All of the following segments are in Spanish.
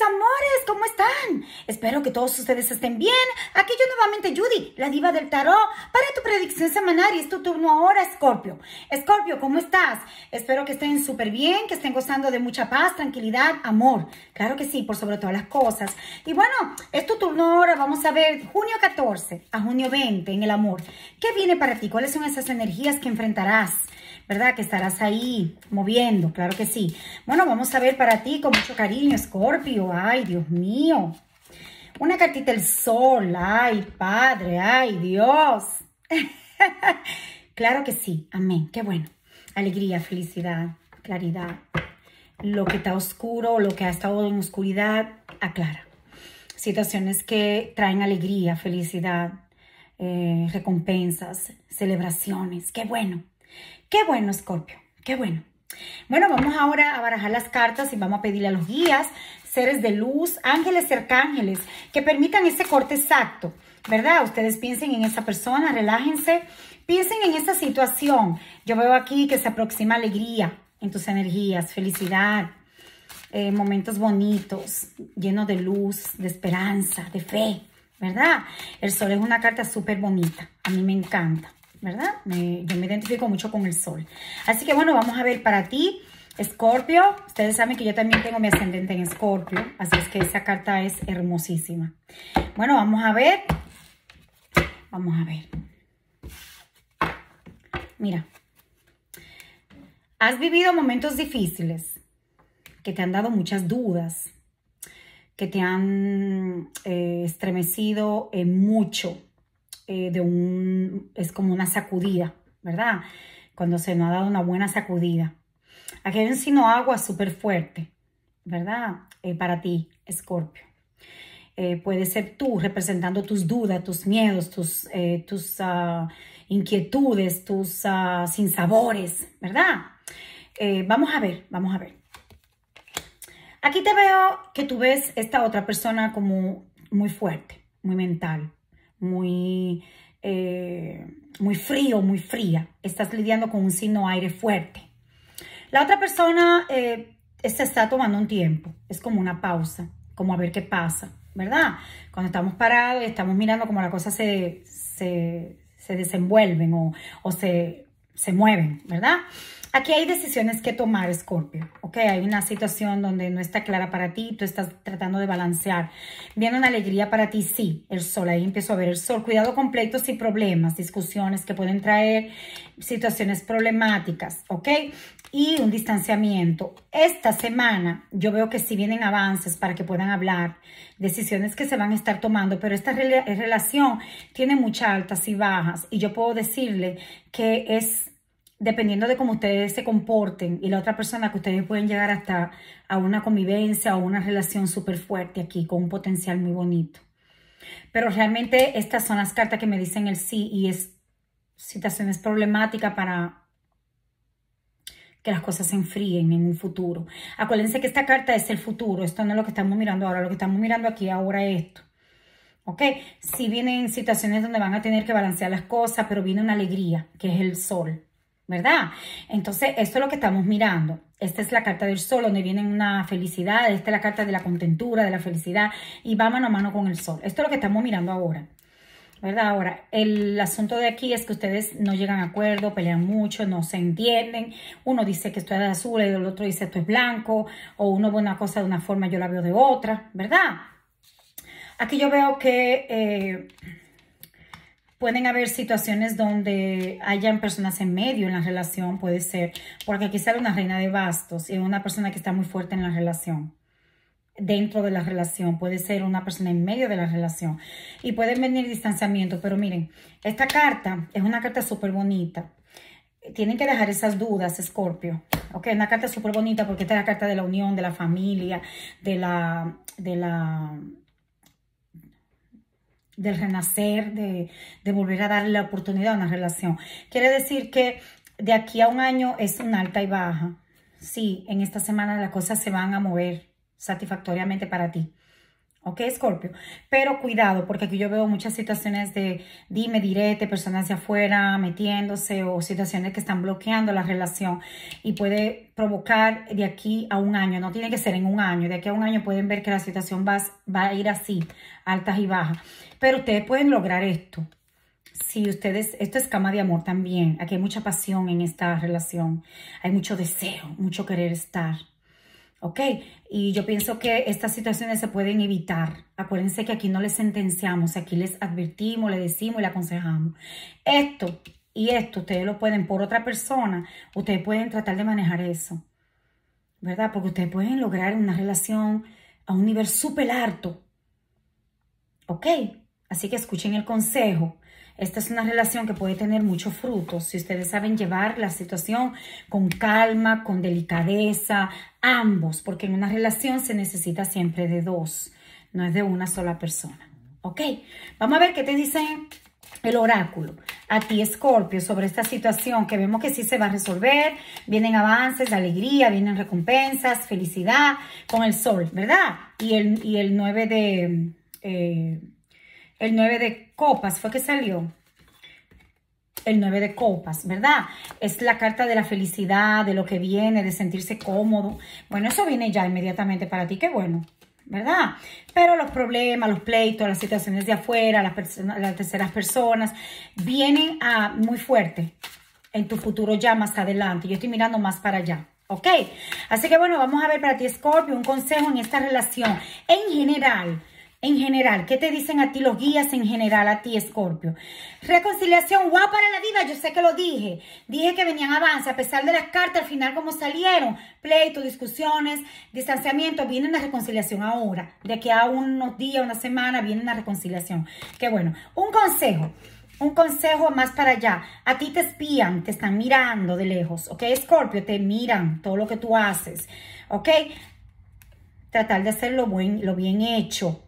amores! ¿Cómo están? Espero que todos ustedes estén bien. Aquí yo nuevamente, Judy, la diva del tarot, para tu predicción semanal y es tu turno ahora, Scorpio. Scorpio, ¿cómo estás? Espero que estén súper bien, que estén gozando de mucha paz, tranquilidad, amor. Claro que sí, por sobre todas las cosas. Y bueno, es tu turno ahora, vamos a ver junio 14 a junio 20 en el amor. ¿Qué viene para ti? ¿Cuáles son esas energías que enfrentarás? ¿verdad? Que estarás ahí moviendo, claro que sí. Bueno, vamos a ver para ti con mucho cariño, Scorpio. Ay, Dios mío. Una cartita del sol. Ay, Padre. Ay, Dios. claro que sí. Amén. Qué bueno. Alegría, felicidad, claridad. Lo que está oscuro, lo que ha estado en oscuridad, aclara. Situaciones que traen alegría, felicidad, eh, recompensas, celebraciones. Qué bueno. Qué bueno, Scorpio, qué bueno. Bueno, vamos ahora a barajar las cartas y vamos a pedirle a los guías, seres de luz, ángeles y arcángeles, que permitan ese corte exacto, ¿verdad? Ustedes piensen en esa persona, relájense, piensen en esa situación. Yo veo aquí que se aproxima alegría en tus energías, felicidad, eh, momentos bonitos, llenos de luz, de esperanza, de fe, ¿verdad? El sol es una carta súper bonita, a mí me encanta. ¿verdad? yo me identifico mucho con el sol. Así que bueno, vamos a ver para ti, Escorpio. Ustedes saben que yo también tengo mi ascendente en Escorpio, así es que esa carta es hermosísima. Bueno, vamos a ver. Vamos a ver. Mira, has vivido momentos difíciles que te han dado muchas dudas, que te han eh, estremecido mucho eh, un, es como una sacudida, ¿verdad? Cuando se nos ha dado una buena sacudida. Aquí hay un sino agua súper fuerte, ¿verdad? Eh, para ti, Escorpio. Eh, puede ser tú representando tus dudas, tus miedos, tus, tus ah, inquietudes, tus ah, sinsabores, ¿verdad? vamos a ver, vamos a ver. Aquí te veo que tú ves esta otra persona como muy fuerte, muy mental muy, eh, muy frío, muy fría. Estás lidiando con un signo aire fuerte. La otra persona eh, se está tomando un tiempo. Es como una pausa, como a ver qué pasa, ¿verdad? Cuando estamos parados y estamos mirando cómo las cosas se, se, desenvuelven o, o se, se mueven, ¿verdad? Aquí hay decisiones que tomar, Scorpio. Ok, hay una situación donde no está clara para ti, tú estás tratando de balancear. Viene una alegría para ti, sí, el sol, ahí empiezo a ver el sol. Cuidado completo sin y problemas, discusiones que pueden traer situaciones problemáticas, ok, y un distanciamiento. Esta semana yo veo que sí vienen avances para que puedan hablar, decisiones que se van a estar tomando, pero esta relación tiene muchas altas y bajas y yo puedo decirle que es dependiendo de cómo ustedes se comporten y la otra persona que ustedes pueden llegar hasta a una convivencia o una relación súper fuerte aquí con un potencial muy bonito. Pero realmente estas son las cartas que me dicen el sí y es situaciones problemáticas para que las cosas se enfríen en un futuro. Acuérdense que esta carta es el futuro, esto no es lo que estamos mirando ahora, lo que estamos mirando aquí ahora es esto. ¿ok? Si vienen situaciones donde van a tener que balancear las cosas, pero viene una alegría, que es el sol. ¿verdad? Entonces, esto es lo que estamos mirando. Esta es la carta del sol, donde viene una felicidad. Esta es la carta de la contentura, de la felicidad. Y va mano a mano con el sol. Esto es lo que estamos mirando ahora. ¿Verdad? Ahora, el asunto de aquí es que ustedes no llegan a acuerdo, pelean mucho, no se entienden. Uno dice que esto es azul y el otro dice esto es blanco. O uno ve una cosa de una forma, y yo la veo de otra, ¿verdad? Aquí yo veo que... Eh, Pueden haber situaciones donde hayan personas en medio en la relación, puede ser, porque aquí sale una reina de bastos y eh, una persona que está muy fuerte en la relación, dentro de la relación, puede ser una persona en medio de la relación y pueden venir distanciamientos, pero miren, esta carta es una carta súper bonita. Tienen que dejar esas dudas, Scorpio. Ok, una carta súper bonita porque esta es la carta de la unión, de la familia, de la, de la, del renacer, de, volver a darle la oportunidad a una relación. Quiere decir que de aquí a un año es un alta y baja. Sí, en esta semana las cosas se van a mover satisfactoriamente para ti. Ok, Scorpio. Pero cuidado, porque aquí yo veo muchas situaciones de dime, direte, personas hacia afuera metiéndose o situaciones que están bloqueando la relación y puede provocar de aquí a un año. No tiene que ser en un año. De aquí a un año pueden ver que la situación va, va a ir así, altas y bajas. Pero ustedes pueden lograr esto. Si ustedes, esto es cama de amor también. Aquí hay mucha pasión en esta relación. Hay mucho deseo, mucho querer estar. ¿ok? Y yo pienso que estas situaciones se pueden evitar. Acuérdense que aquí no les sentenciamos, aquí les advertimos, le decimos y le aconsejamos. Esto y esto, ustedes lo pueden, por otra persona, ustedes pueden tratar de manejar eso, ¿verdad? Porque ustedes pueden lograr una relación a un nivel súper alto, ¿ok? Así que escuchen el consejo. Esta es una relación que puede tener muchos frutos si ustedes saben llevar la situación con calma, con delicadeza, ambos, porque en una relación se necesita siempre de dos, no es de una sola persona. ¿Ok? Vamos a ver qué te dice el oráculo a ti, Escorpio, sobre esta situación que vemos que sí se va a resolver. Vienen avances, alegría, vienen recompensas, felicidad con el sol, ¿verdad? Y el, y el 9 de... Eh, el 9 de copas fue que salió. El 9 de copas, ¿verdad? Es la carta de la felicidad, de lo que viene, de sentirse cómodo. Bueno, eso viene ya inmediatamente para ti, qué bueno. ¿verdad? Pero los problemas, los pleitos, las situaciones de afuera, las, personas, las terceras personas, vienen ah, muy fuerte en tu futuro ya más adelante. Yo estoy mirando más para allá. ¿Ok? Así que bueno, vamos a ver para ti, Scorpio, un consejo en esta relación. En general, en general? ¿Qué te dicen a ti los guías en general, a ti, Scorpio? Reconciliación, guau para la diva, yo sé que lo dije. Dije que venían avances, a pesar de las cartas, al final como salieron, Pleito, discusiones, distanciamiento, viene una reconciliación ahora. De que a unos días, una semana, viene una reconciliación. Qué bueno. Un consejo. Un consejo más para allá. A ti te espían, te están mirando de lejos, ¿ok? Scorpio, te miran todo lo que tú haces, ¿ok? Tratar de hacerlo lo bien hecho,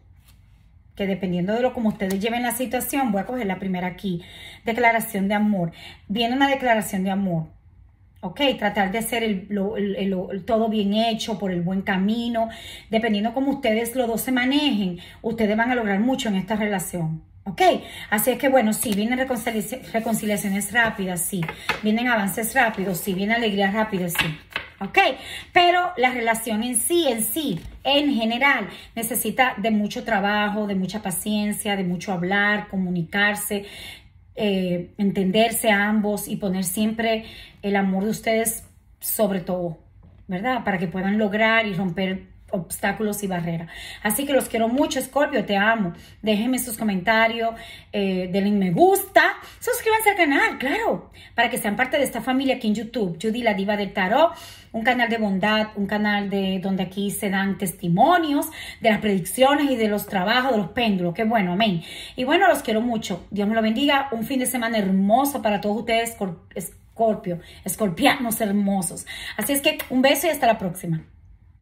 que dependiendo de lo como ustedes lleven la situación, voy a coger la primera aquí, declaración de amor. Viene una declaración de amor, ¿ok? Tratar de hacer todo bien hecho, por el buen camino, dependiendo cómo ustedes los dos se manejen, ustedes van a lograr mucho en esta relación. ¿Ok? Así es que bueno, sí, vienen reconciliaciones rápidas, sí. Vienen avances rápidos, sí. Viene alegrías rápidas, sí. ¿ok? Pero la relación en sí, en sí, en general, necesita de mucho trabajo, de mucha paciencia, de mucho hablar, comunicarse, eh, entenderse a ambos y poner siempre el amor de ustedes sobre todo, ¿verdad? Para que puedan lograr y romper obstáculos y barreras. Así que los quiero mucho, Scorpio, te amo. Déjenme sus comentarios, eh, denle me gusta, suscríbanse al canal, claro, para que sean parte de esta familia aquí en YouTube. Judy, la diva del tarot, un canal de bondad, un canal de donde aquí se dan testimonios de las predicciones y de los trabajos, de los péndulos. Qué bueno, amén. Y bueno, los quiero mucho. Dios me lo bendiga. Un fin de semana hermoso para todos ustedes, Scorpio, escorpianos hermosos. Así es que un beso y hasta la próxima.